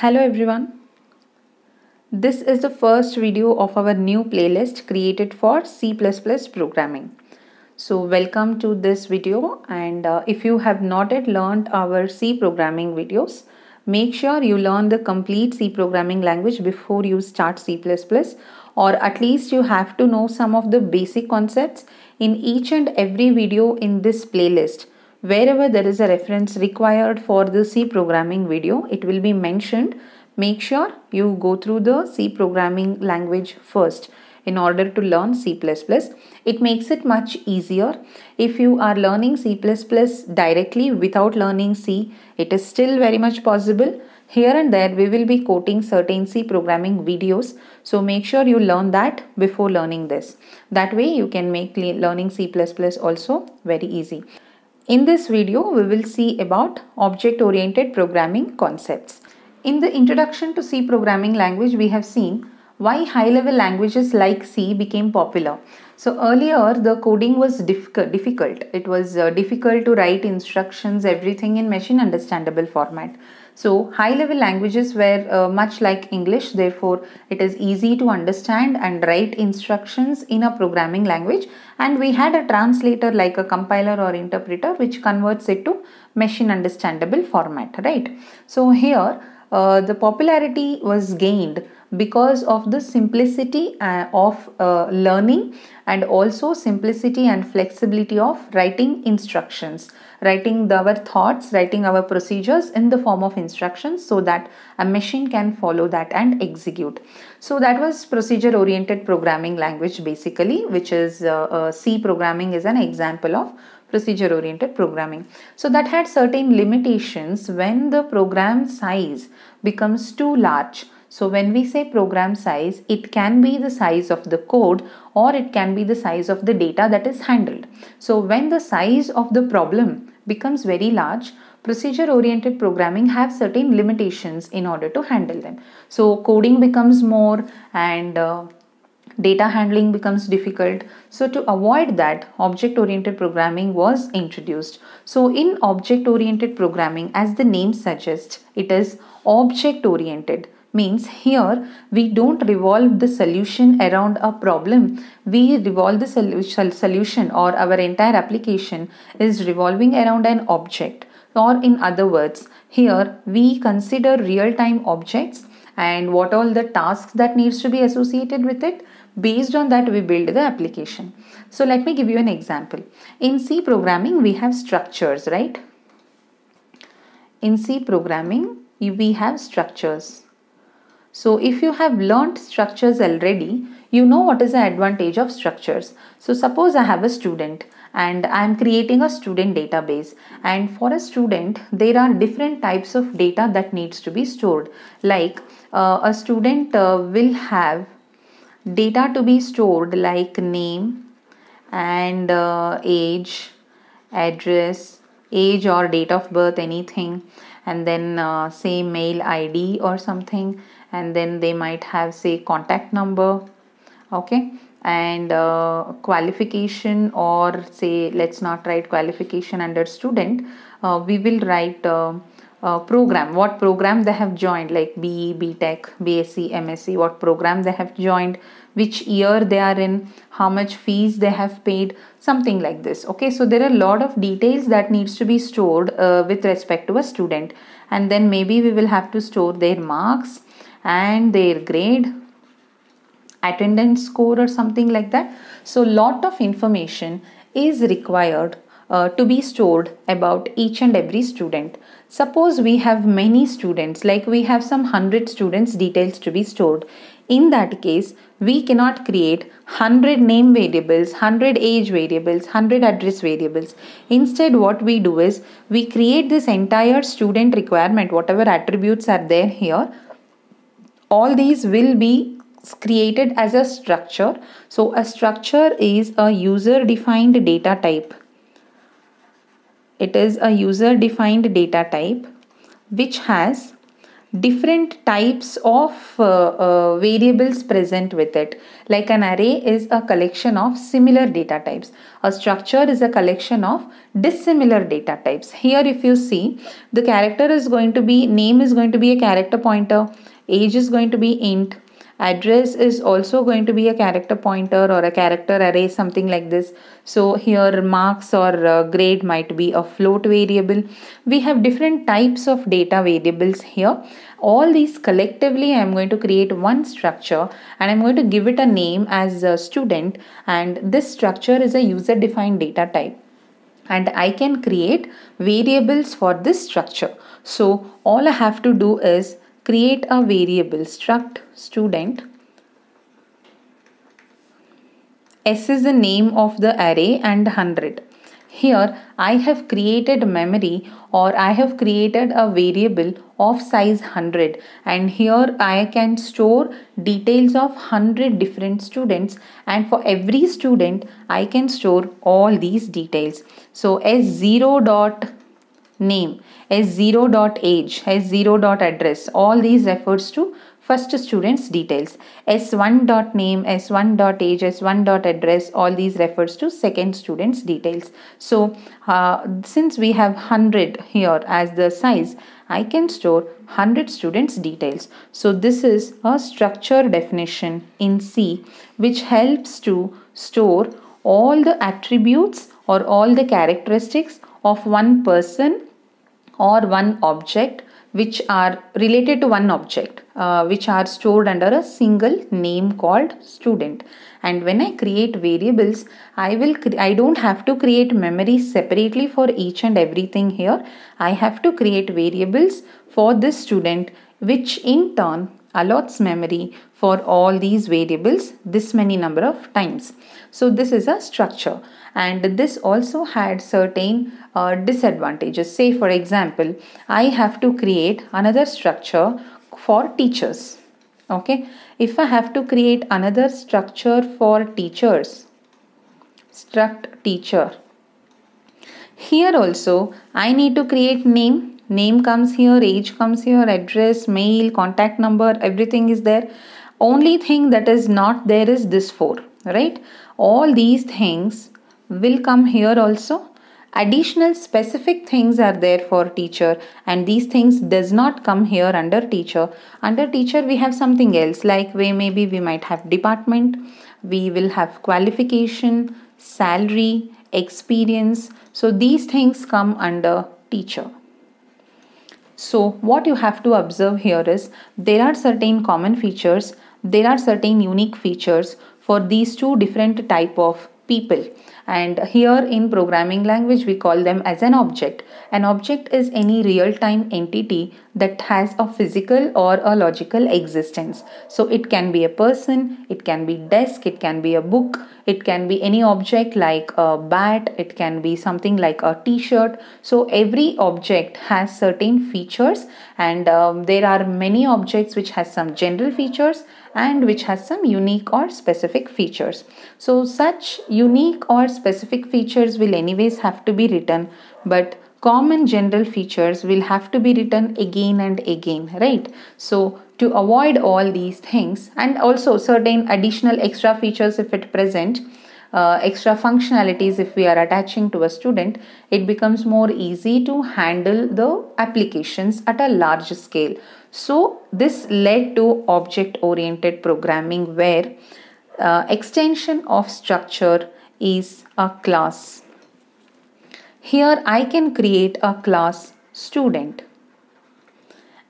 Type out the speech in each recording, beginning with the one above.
Hello everyone. This is the first video of our new playlist created for C++ programming. So welcome to this video and uh, if you have not yet learned our C programming videos, make sure you learn the complete C programming language before you start C++ or at least you have to know some of the basic concepts in each and every video in this playlist Wherever there is a reference required for the C programming video, it will be mentioned. Make sure you go through the C programming language first in order to learn C++. It makes it much easier. If you are learning C++ directly without learning C, it is still very much possible. Here and there we will be quoting certain C programming videos. So make sure you learn that before learning this. That way you can make learning C++ also very easy. In this video, we will see about object-oriented programming concepts. In the introduction to C programming language, we have seen why high-level languages like C became popular. So earlier, the coding was difficult. It was uh, difficult to write instructions, everything in machine understandable format. So high level languages were uh, much like English therefore it is easy to understand and write instructions in a programming language and we had a translator like a compiler or interpreter which converts it to machine understandable format right. So here uh, the popularity was gained because of the simplicity uh, of uh, learning and also simplicity and flexibility of writing instructions writing the, our thoughts writing our procedures in the form of instructions so that a machine can follow that and execute so that was procedure oriented programming language basically which is uh, uh, c programming is an example of procedure oriented programming. So that had certain limitations when the program size becomes too large. So when we say program size, it can be the size of the code or it can be the size of the data that is handled. So when the size of the problem becomes very large, procedure oriented programming have certain limitations in order to handle them. So coding becomes more and uh, data handling becomes difficult. So, to avoid that, object oriented programming was introduced. So, in object oriented programming, as the name suggests, it is object oriented means here we don't revolve the solution around a problem we revolve the sol- solution or our entire application is revolving around an object or in other words here we consider real time objects and what all the tasks that needs to be associated with it Based on that, we build the application. So let me give you an example. In C programming, we have structures, right? In C programming, we have structures. So if you have learnt structures already, you know what is the advantage of structures. So suppose I have a student and I am creating a student database and for a student there are different types of data that needs to be stored like uh, a student uh, will have data to be stored like name and uh, age address age or date of birth anything and then uh, say mail id or something and then they might have say contact number okay and uh, qualification or say let's not write qualification under student uh, we will write uh, uh program what program they have joined like be btech bsc msc what program they have joined which year they are in, how much fees they have paid, something like this. Okay, so there are a lot of details that needs to be stored uh, with respect to a student. And then maybe we will have to store their marks and their grade attendance score or something like that so lot of information is required uh, to be stored about each and every student suppose we have many students like we have some 100 students details to be stored in that case, we cannot create 100 name variables, 100 age variables, 100 address variables. Instead, what we do is we create this entire student requirement, whatever attributes are there here. All these will be created as a structure. So, a structure is a user defined data type. It is a user defined data type which has different types of uh, uh, variables present with it. Like an array is a collection of similar data types. A structure is a collection of dissimilar data types. Here if you see, the character is going to be, name is going to be a character pointer, age is going to be int, address is also going to be a character pointer or a character array something like this so here marks or uh, grade might be a float variable we have different types of data variables here all these collectively I am going to create one structure and I'm going to give it a name as a student and this structure is a user defined data type and I can create variables for this structure. So all I have to do is create a variable struct student s is the name of the array and 100 here I have created memory or I have created a variable of size 100 and here I can store details of 100 different students and for every student I can store all these details. So S0 dot name, S0 dot age, S0 dot address. All these refers to first student's details. S1 dot name, S1 dot age, S1 dot address. All these refers to second student's details. So uh, since we have 100 here as the size, I can store 100 students details. So this is a structure definition in C which helps to store all the attributes or all the characteristics of one person or one object which are related to one object uh, which are stored under a single name called student and when i create variables i will i don't have to create memory separately for each and everything here i have to create variables for this student which in turn allots memory for all these variables this many number of times. So this is a structure and this also had certain uh, disadvantages. Say for example, I have to create another structure for teachers. Okay, if I have to create another structure for teachers, struct teacher. Here also I need to create name name comes here age comes here address mail contact number everything is there only thing that is not there is this four right all these things will come here also additional specific things are there for teacher and these things does not come here under teacher under teacher we have something else like we maybe we might have department we will have qualification salary experience so these things come under teacher so what you have to observe here is there are certain common features, there are certain unique features for these two different type of people and here in programming language we call them as an object an object is any real time entity that has a physical or a logical existence so it can be a person it can be desk it can be a book it can be any object like a bat it can be something like a t-shirt so every object has certain features and um, there are many objects which has some general features and which has some unique or specific features. So such unique or specific features will anyways have to be written but common general features will have to be written again and again right so to avoid all these things and also certain additional extra features if it present uh, extra functionalities if we are attaching to a student it becomes more easy to handle the applications at a large scale so this led to object oriented programming where uh, extension of structure is a class. Here I can create a class student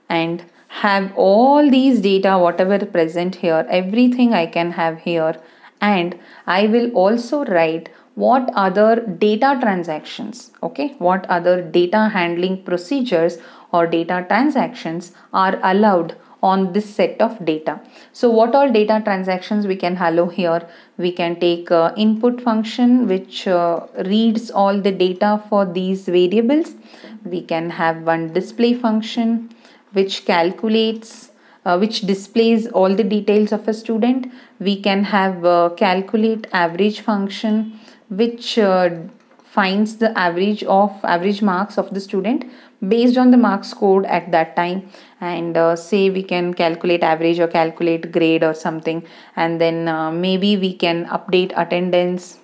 and have all these data whatever present here everything I can have here and I will also write what other data transactions okay what other data handling procedures or data transactions are allowed on this set of data. So what all data transactions we can allow here? We can take uh, input function which uh, reads all the data for these variables. We can have one display function which calculates uh, which displays all the details of a student. We can have uh, calculate average function which uh, finds the average of average marks of the student based on the marks scored at that time and uh, say we can calculate average or calculate grade or something and then uh, maybe we can update attendance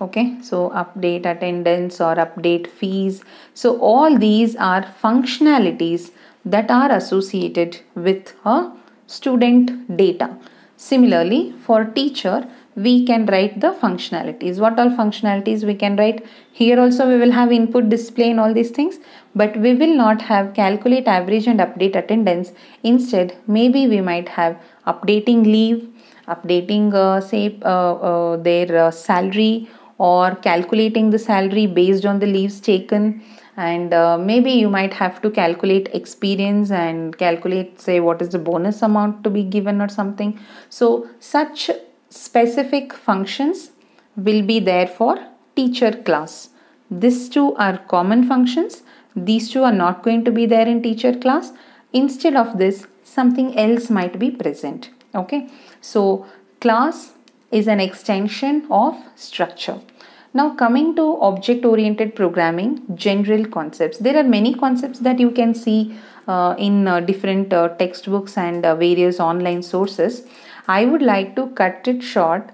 okay so update attendance or update fees so all these are functionalities that are associated with a uh, student data similarly for teacher we can write the functionalities. What all functionalities we can write? Here also we will have input display and all these things but we will not have calculate average and update attendance. Instead maybe we might have updating leave, updating uh, say uh, uh, their uh, salary or calculating the salary based on the leaves taken and uh, maybe you might have to calculate experience and calculate say what is the bonus amount to be given or something so such specific functions will be there for teacher class. These two are common functions. These two are not going to be there in teacher class. Instead of this, something else might be present. Okay, so class is an extension of structure. Now coming to object-oriented programming, general concepts. There are many concepts that you can see uh, in uh, different uh, textbooks and uh, various online sources. I would like to cut it short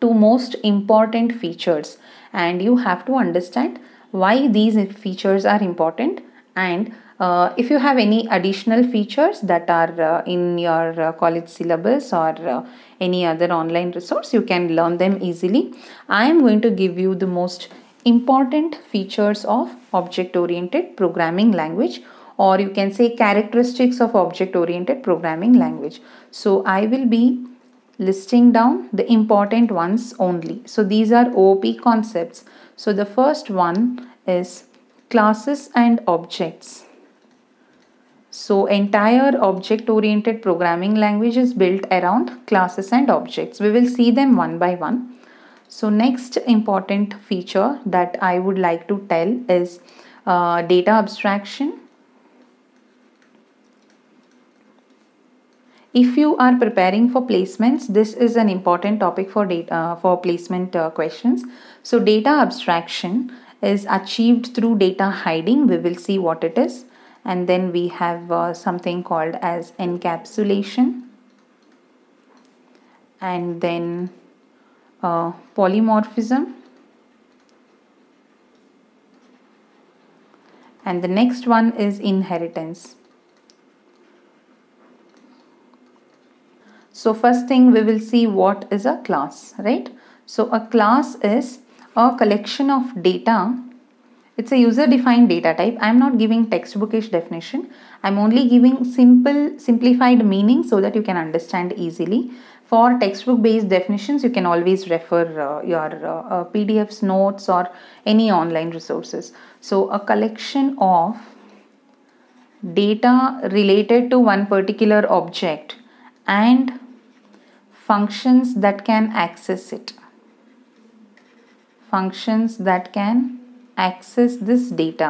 to most important features and you have to understand why these features are important and uh, if you have any additional features that are uh, in your uh, college syllabus or uh, any other online resource you can learn them easily i am going to give you the most important features of object oriented programming language or you can say characteristics of object oriented programming language. So I will be listing down the important ones only. So these are OOP concepts. So the first one is classes and objects. So entire object oriented programming language is built around classes and objects. We will see them one by one. So next important feature that I would like to tell is uh, data abstraction If you are preparing for placements, this is an important topic for data uh, for placement uh, questions. So data abstraction is achieved through data hiding. We will see what it is. And then we have uh, something called as encapsulation. And then uh, polymorphism. And the next one is inheritance. So first thing we will see what is a class, right? So a class is a collection of data. It's a user-defined data type. I'm not giving textbookish definition. I'm only giving simple, simplified meaning so that you can understand easily. For textbook-based definitions, you can always refer uh, your uh, uh PDFs, notes or any online resources. So a collection of data related to one particular object and functions that can access it functions that can access this data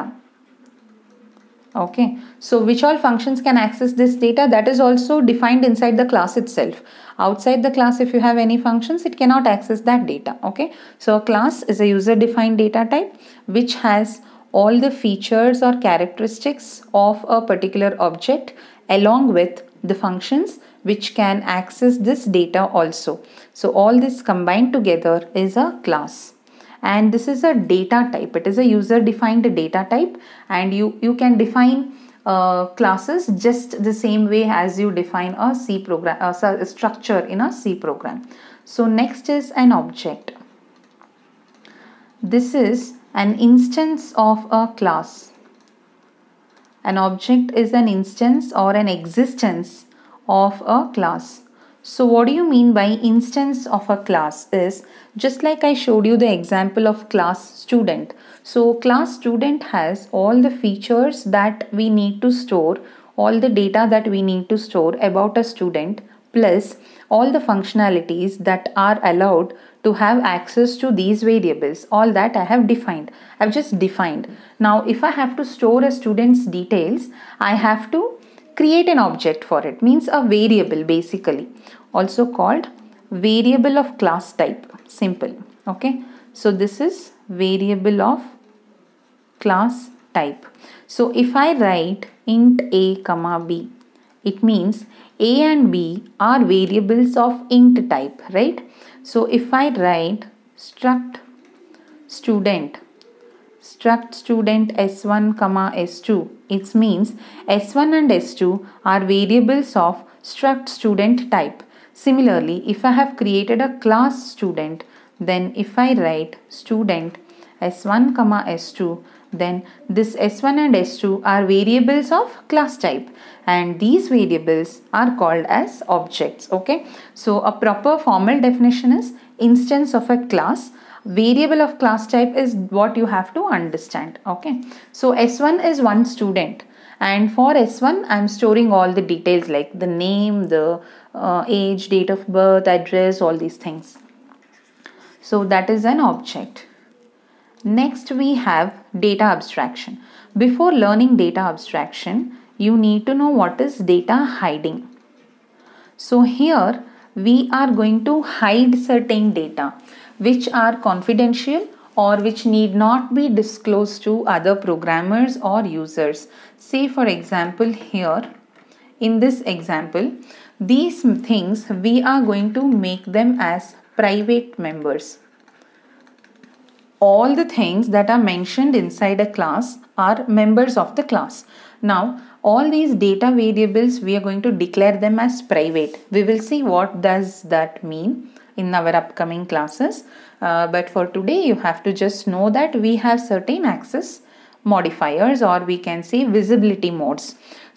okay so which all functions can access this data that is also defined inside the class itself outside the class if you have any functions it cannot access that data okay so a class is a user defined data type which has all the features or characteristics of a particular object along with the functions which can access this data also. So all this combined together is a class and this is a data type. It is a user defined data type and you, you can define uh, classes just the same way as you define a C program, uh, a structure in a C program. So next is an object. This is an instance of a class. An object is an instance or an existence of a class. So what do you mean by instance of a class is just like I showed you the example of class student. So class student has all the features that we need to store, all the data that we need to store about a student plus all the functionalities that are allowed to have access to these variables all that I have defined I've just defined now if I have to store a student's details I have to create an object for it means a variable basically also called variable of class type simple okay so this is variable of class type so if I write int a comma b it means a and b are variables of int type right so if I write struct student struct student s1, comma s2. It means s1 and s2 are variables of struct student type. Similarly, if I have created a class student, then if I write student s1, comma s2, then this s1 and s2 are variables of class type and these variables are called as objects okay so a proper formal definition is instance of a class variable of class type is what you have to understand okay so s1 is one student and for s1 i'm storing all the details like the name the uh, age date of birth address all these things so that is an object next we have data abstraction before learning data abstraction you need to know what is data hiding so here we are going to hide certain data which are confidential or which need not be disclosed to other programmers or users. Say for example here in this example these things we are going to make them as private members. All the things that are mentioned inside a class are members of the class. Now all these data variables we are going to declare them as private. We will see what does that mean in our upcoming classes. Uh, but for today, you have to just know that we have certain access modifiers or we can say visibility modes.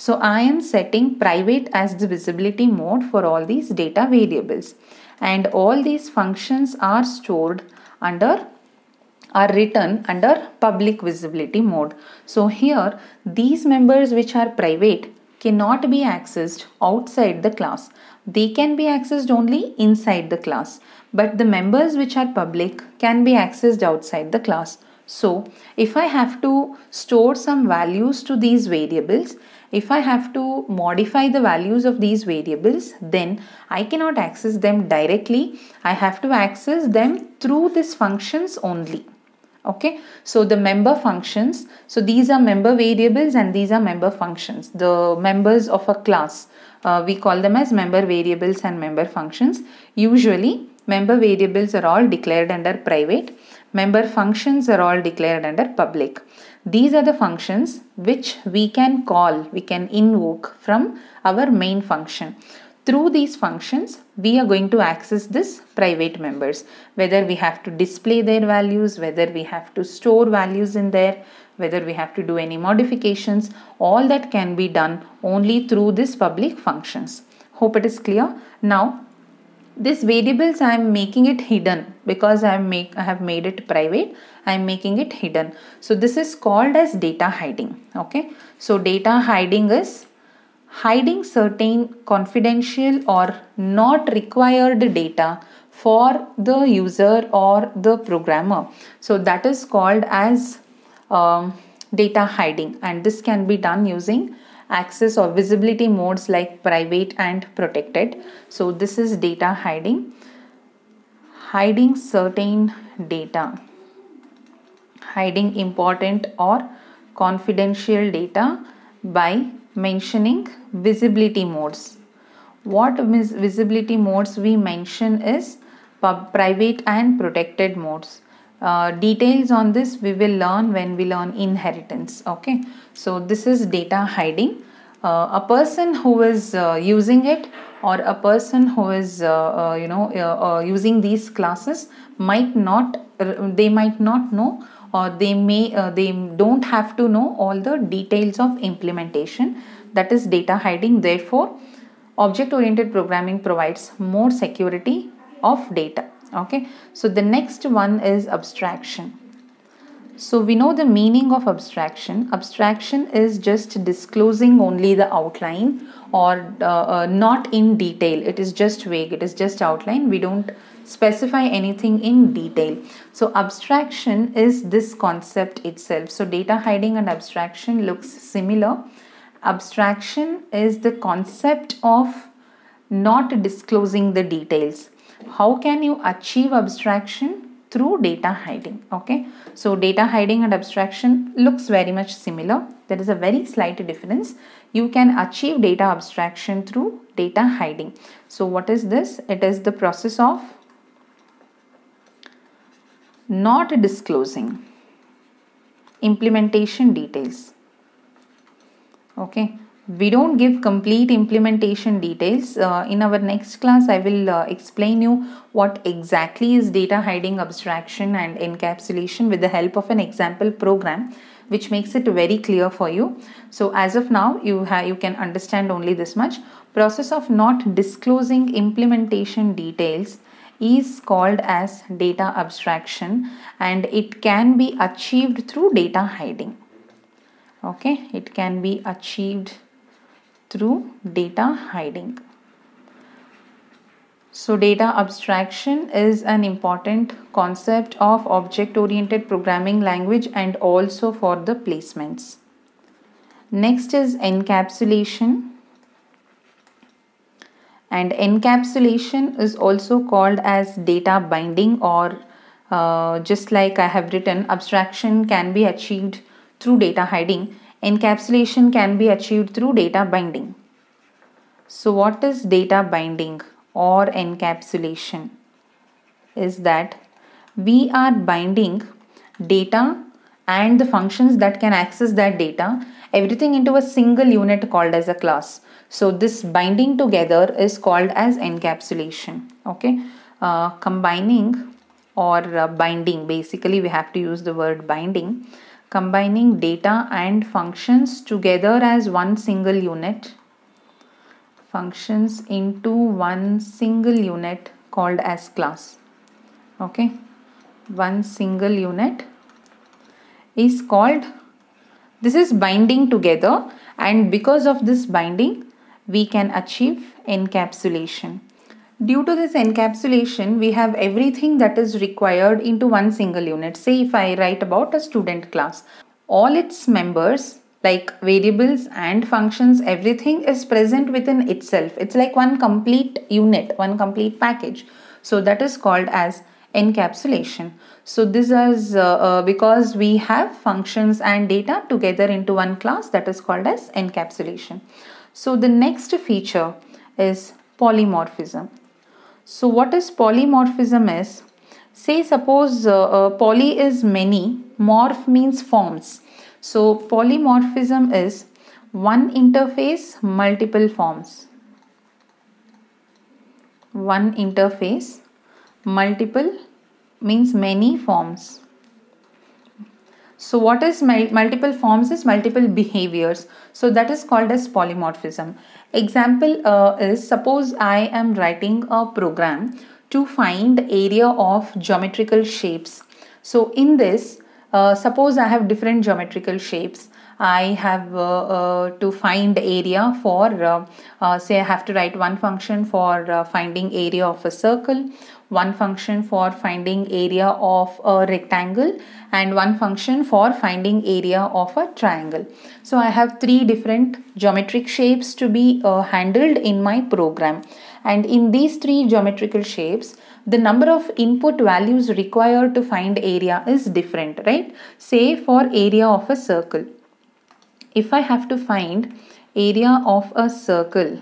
So I am setting private as the visibility mode for all these data variables. And all these functions are stored under are written under public visibility mode. So here these members which are private cannot be accessed outside the class. They can be accessed only inside the class. But the members which are public can be accessed outside the class. So if I have to store some values to these variables, if I have to modify the values of these variables, then I cannot access them directly. I have to access them through these functions only okay so the member functions so these are member variables and these are member functions the members of a class uh, we call them as member variables and member functions usually member variables are all declared under private member functions are all declared under public these are the functions which we can call we can invoke from our main function through these functions, we are going to access this private members, whether we have to display their values, whether we have to store values in there, whether we have to do any modifications, all that can be done only through this public functions. Hope it is clear. Now, this variables I am making it hidden because I, make, I have made it private. I am making it hidden. So this is called as data hiding. Okay. So data hiding is hiding certain confidential or not required data for the user or the programmer. So that is called as um, data hiding and this can be done using access or visibility modes like private and protected. So this is data hiding. Hiding certain data. Hiding important or confidential data by mentioning visibility modes. What visibility modes we mention is private and protected modes. Uh, details on this we will learn when we learn inheritance okay so this is data hiding uh, a person who is uh, using it or a person who is uh, uh, you know uh, using these classes might not they might not know or they may uh, they don't have to know all the details of implementation that is data hiding therefore object oriented programming provides more security of data okay so the next one is abstraction so we know the meaning of abstraction abstraction is just disclosing only the outline or uh, uh, not in detail it is just vague it is just outline we don't specify anything in detail. So abstraction is this concept itself. So data hiding and abstraction looks similar. Abstraction is the concept of not disclosing the details. How can you achieve abstraction? through data hiding okay so data hiding and abstraction looks very much similar there is a very slight difference you can achieve data abstraction through data hiding so what is this it is the process of not disclosing implementation details okay we don't give complete implementation details uh, in our next class i will uh, explain you what exactly is data hiding abstraction and encapsulation with the help of an example program which makes it very clear for you so as of now you have you can understand only this much process of not disclosing implementation details is called as data abstraction and it can be achieved through data hiding okay it can be achieved through data hiding so data abstraction is an important concept of object oriented programming language and also for the placements next is encapsulation and encapsulation is also called as data binding or uh, just like I have written abstraction can be achieved through data hiding encapsulation can be achieved through data binding so what is data binding or encapsulation is that we are binding data and the functions that can access that data, everything into a single unit called as a class. So this binding together is called as encapsulation. Okay, uh, combining or uh, binding. Basically, we have to use the word binding. Combining data and functions together as one single unit. Functions into one single unit called as class. Okay, one single unit is called this is binding together and because of this binding we can achieve encapsulation. Due to this encapsulation, we have everything that is required into one single unit. Say if I write about a student class, all its members like variables and functions, everything is present within itself. It's like one complete unit, one complete package. So that is called as encapsulation. So this is uh, uh, because we have functions and data together into one class that is called as encapsulation. So the next feature is polymorphism. So what is polymorphism is? Say suppose uh, uh poly is many, morph means forms. So polymorphism is one interface multiple forms. One interface multiple means many forms so what is multiple forms is multiple behaviors so that is called as polymorphism example uh, is suppose i am writing a program to find area of geometrical shapes so in this uh, suppose i have different geometrical shapes I have uh, uh, to find area for, uh, uh say I have to write one function for uh, finding area of a circle, one function for finding area of a rectangle and one function for finding area of a triangle. So I have three different geometric shapes to be uh, handled in my program and in these three geometrical shapes the number of input values required to find area is different right say for area of a circle if I have to find area of a circle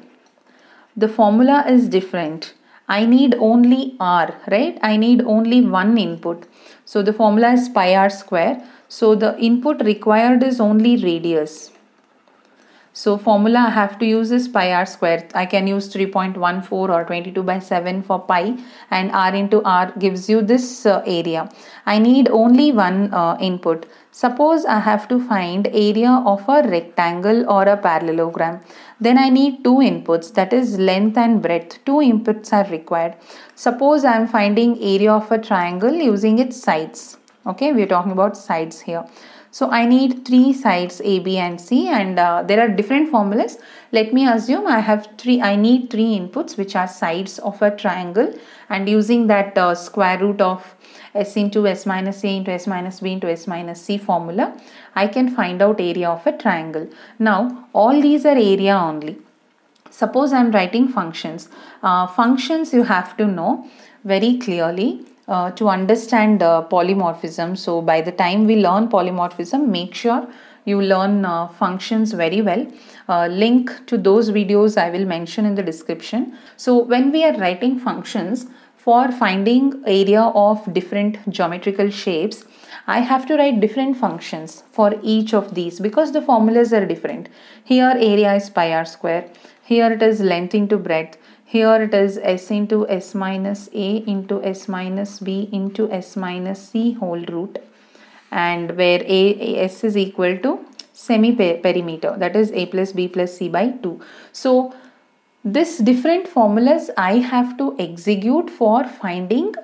the formula is different I need only R, right? I need only one input. So the formula is pi R square. So the input required is only radius. So formula I have to use is pi r square. I can use 3.14 or 22 by 7 for pi and r into r gives you this uh, area. I need only one uh, input. Suppose I have to find area of a rectangle or a parallelogram. Then I need two inputs that is length and breadth. Two inputs are required. Suppose I am finding area of a triangle using its sides. Okay, we are talking about sides here. So I need three sides A, B and C and uh, there are different formulas. Let me assume I have three, I need three inputs which are sides of a triangle and using that uh, square root of s into s minus a into s minus b into s minus c formula, I can find out area of a triangle. Now, all these are area only. Suppose I am writing functions. Uh, functions you have to know very clearly. Uh, to understand uh, polymorphism. So by the time we learn polymorphism, make sure you learn uh, functions very well. Uh, link to those videos I will mention in the description. So when we are writing functions, for finding area of different geometrical shapes, I have to write different functions for each of these because the formulas are different. Here area is pi r square, here it is length into breadth, here it is s into s minus a into s minus b into s minus c whole root and where a s is equal to semi perimeter that is a plus b plus c by 2 so this different formulas I have to execute for finding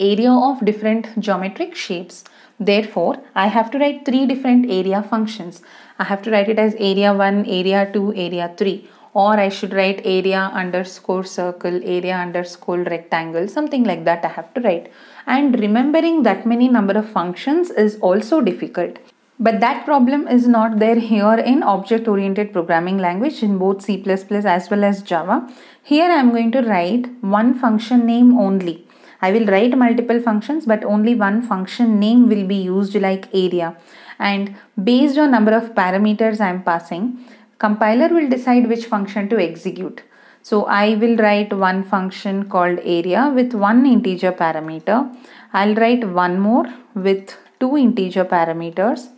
area of different geometric shapes. Therefore, I have to write three different area functions. I have to write it as area 1, area 2, area 3 or I should write area underscore circle, area underscore rectangle, something like that I have to write. And remembering that many number of functions is also difficult. But that problem is not there here in object-oriented programming language in both C++ as well as Java. Here I am going to write one function name only. I will write multiple functions but only one function name will be used like area. And based on number of parameters I am passing, compiler will decide which function to execute. So I will write one function called area with one integer parameter. I'll write one more with two integer parameters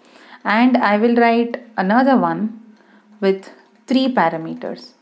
and I will write another one with three parameters.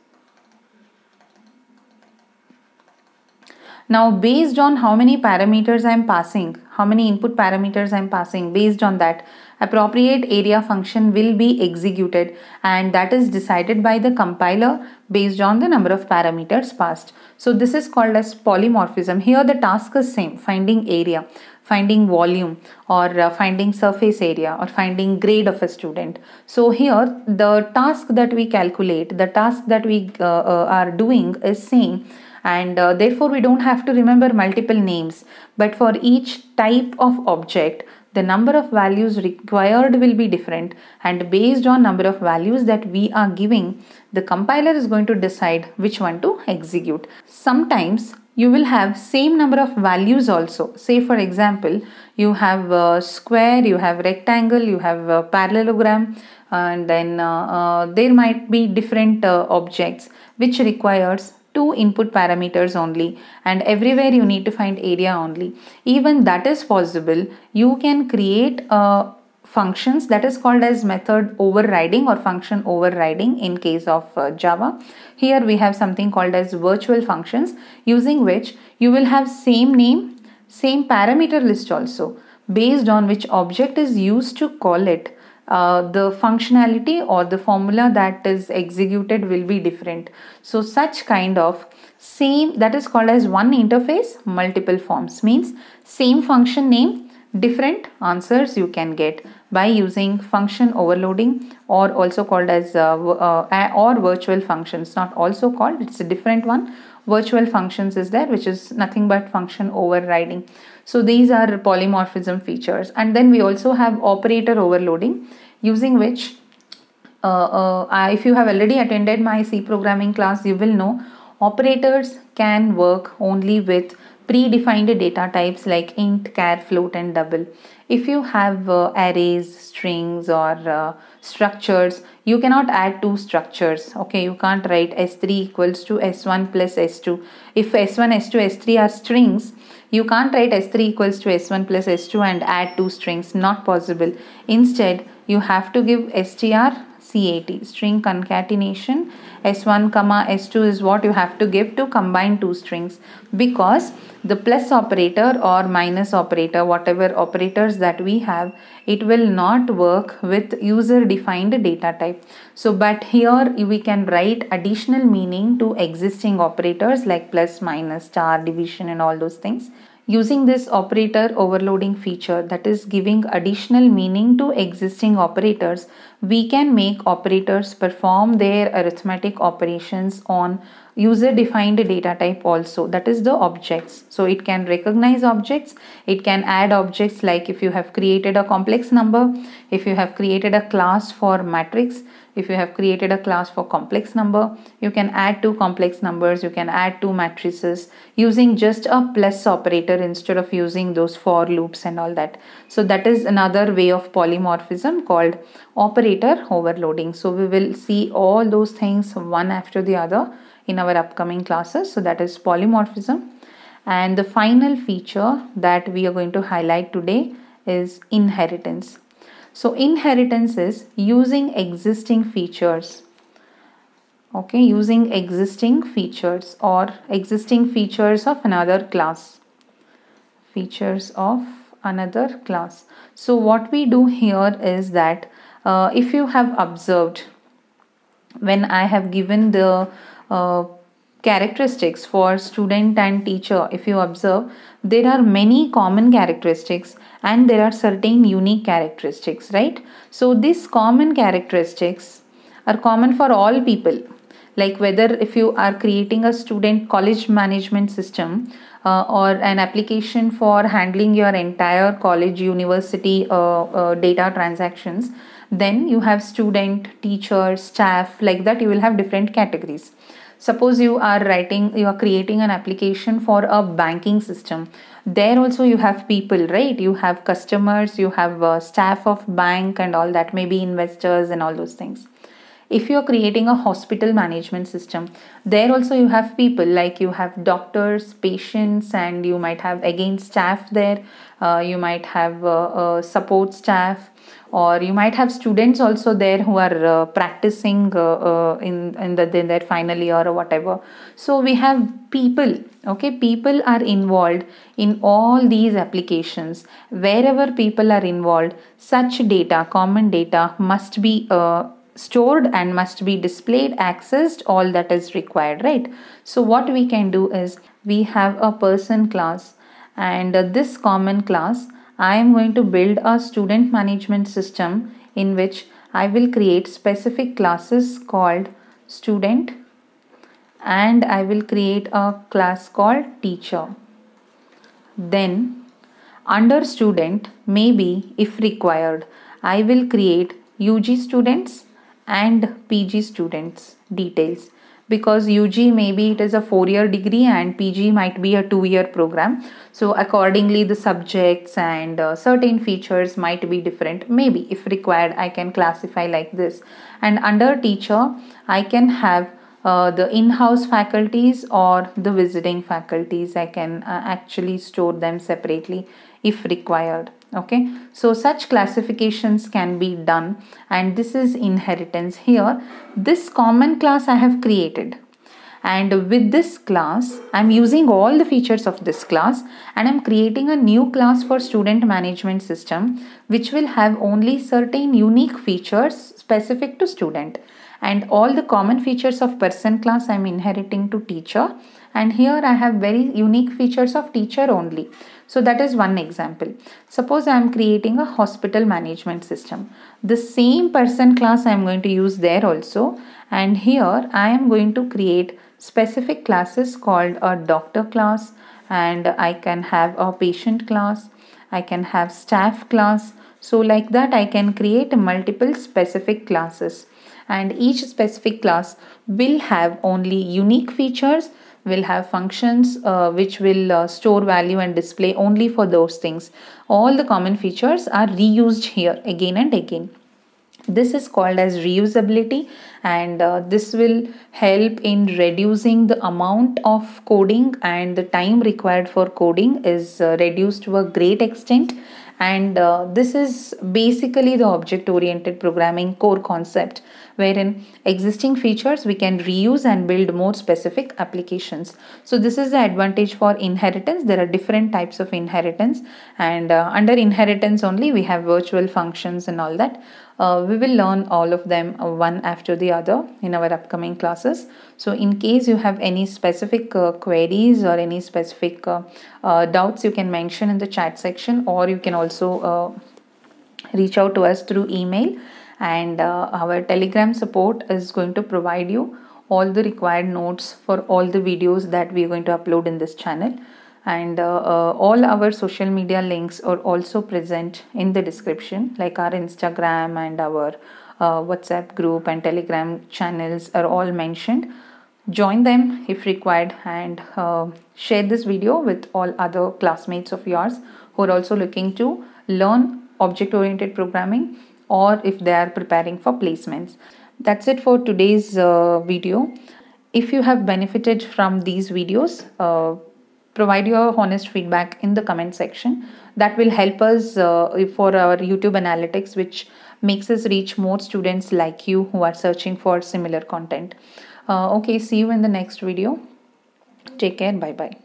Now based on how many parameters I am passing, how many input parameters I am passing, based on that appropriate area function will be executed and that is decided by the compiler based on the number of parameters passed. So this is called as polymorphism. Here the task is same, finding area finding volume or uh, finding surface area or finding grade of a student. So here the task that we calculate, the task that we uh, uh, are doing is same and uh, therefore we don't have to remember multiple names but for each type of object the number of values required will be different and based on number of values that we are giving the compiler is going to decide which one to execute sometimes you will have same number of values also say for example you have a square you have rectangle you have a parallelogram and then uh, uh there might be different uh, objects which requires two input parameters only and everywhere you need to find area only even that is possible you can create a functions that is called as method overriding or function overriding in case of uh, Java. Here we have something called as virtual functions using which you will have same name, same parameter list also based on which object is used to call it. Uh, the functionality or the formula that is executed will be different. So such kind of same that is called as one interface multiple forms means same function name different answers you can get by using function overloading or also called as uh, uh, or virtual functions not also called it's a different one virtual functions is there which is nothing but function overriding so these are polymorphism features and then we also have operator overloading using which uh, uh if you have already attended my C programming class you will know operators can work only with predefined data types like int, char, float and double. If you have uh, arrays, strings or uh, structures, you cannot add two structures. Okay, you can't write S3 equals to S1 plus S2. If S1, S2, S3 are strings, you can't write S3 equals to S1 plus S2 and add two strings. Not possible. Instead, you have to give str CAT string concatenation S1 comma S2 is what you have to give to combine two strings because the plus operator or minus operator whatever operators that we have it will not work with user defined data type so but here we can write additional meaning to existing operators like plus minus star division and all those things using this operator overloading feature that is giving additional meaning to existing operators we can make operators perform their arithmetic operations on user defined data type also that is the objects so it can recognize objects it can add objects like if you have created a complex number if you have created a class for matrix if you have created a class for complex number you can add two complex numbers you can add two matrices using just a plus operator instead of using those for loops and all that so that is another way of polymorphism called operator overloading so we will see all those things one after the other in our upcoming classes. So that is polymorphism. And the final feature that we are going to highlight today is inheritance. So inheritance is using existing features. Okay, using existing features or existing features of another class. Features of another class. So what we do here is that uh, if you have observed when I have given the uh, characteristics for student and teacher if you observe there are many common characteristics and there are certain unique characteristics right so these common characteristics are common for all people like whether if you are creating a student college management system uh, or an application for handling your entire college university uh, uh, data transactions then you have student teacher staff like that you will have different categories suppose you are writing you are creating an application for a banking system there also you have people right you have customers you have uh, staff of bank and all that maybe investors and all those things if you're creating a hospital management system there also you have people like you have doctors patients and you might have again staff there uh, you might have uh, support staff or you might have students also there who are uh, practicing uh, uh, in, in, the, in their final year or whatever so we have people okay people are involved in all these applications wherever people are involved such data common data must be uh, stored and must be displayed accessed all that is required right so what we can do is we have a person class and uh, this common class I am going to build a student management system in which I will create specific classes called student and I will create a class called teacher. Then under student maybe if required I will create UG students and PG students details because UG maybe it is a four year degree and PG might be a two year program. So, accordingly, the subjects and uh, certain features might be different. Maybe if required, I can classify like this. And under teacher, I can have uh, the in-house faculties or the visiting faculties i can uh, actually store them separately if required okay so such classifications can be done and this is inheritance here this common class i have created and with this class i'm using all the features of this class and i'm creating a new class for student management system which will have only certain unique features specific to student and all the common features of person class i'm inheriting to teacher and here i have very unique features of teacher only so that is one example. Suppose I am creating a hospital management system. The same person class I am going to use there also and here I am going to create specific classes called a doctor class and I can have a patient class. I can have staff class. So like that I can create multiple specific classes and each specific class will have only unique features will have functions uh, which will uh, store value and display only for those things. All the common features are reused here again and again. This is called as reusability and uh, this will help in reducing the amount of coding and the time required for coding is uh, reduced to a great extent and uh, this is basically the object oriented programming core concept wherein existing features we can reuse and build more specific applications so this is the advantage for inheritance there are different types of inheritance and uh, under inheritance only we have virtual functions and all that uh, we will learn all of them uh, one after the other in our upcoming classes so in case you have any specific uh, queries or any specific uh, uh doubts you can mention in the chat section or you can also uh, reach out to us through email and our telegram support is going to provide you all the required notes for all the videos that we are going to upload in this channel and uh, uh, all our social media links are also present in the description like our instagram and our uh, whatsapp group and telegram channels are all mentioned join them if required and uh, share this video with all other classmates of yours who are also looking to learn object oriented programming or if they are preparing for placements that's it for today's uh, video if you have benefited from these videos uh, provide your honest feedback in the comment section that will help us uh, for our youtube analytics which makes us reach more students like you who are searching for similar content uh, okay see you in the next video take care bye bye